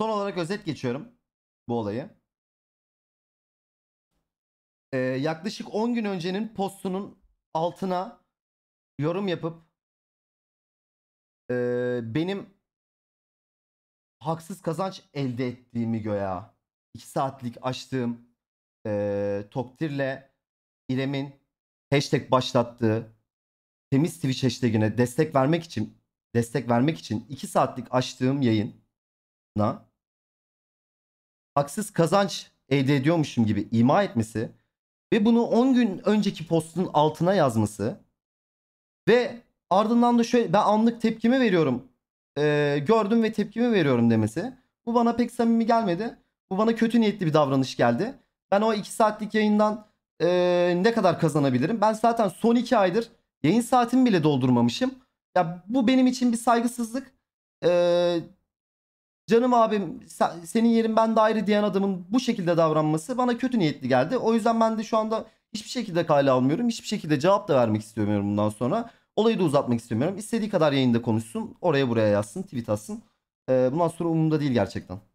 Son olarak özet geçiyorum bu olayı. Ee, yaklaşık 10 gün öncenin postunun altına yorum yapıp e, benim haksız kazanç elde ettiğimi göya 2 saatlik açtığım e, ee, Toktir'le İrem'in hashtag başlattığı temiz Twitch hashtagine destek vermek için destek vermek için 2 saatlik açtığım yayına haksız kazanç elde ediyormuşum gibi ima etmesi ve bunu 10 gün önceki postun altına yazması ve ardından da şöyle ben anlık tepkimi veriyorum e, gördüm ve tepkimi veriyorum demesi bu bana pek samimi gelmedi. Bu bana kötü niyetli bir davranış geldi. Ben o 2 saatlik yayından e, ne kadar kazanabilirim? Ben zaten son 2 aydır yayın saatimi bile doldurmamışım. Ya bu benim için bir saygısızlık. Ee, Canım abim senin yerin ben de ayrı diyen adamın bu şekilde davranması bana kötü niyetli geldi. O yüzden ben de şu anda hiçbir şekilde kale almıyorum. Hiçbir şekilde cevap da vermek istemiyorum bundan sonra. Olayı da uzatmak istemiyorum. İstediği kadar yayında konuşsun. Oraya buraya yazsın. Tweet atsın. Ee, bundan sonra umurumda değil gerçekten.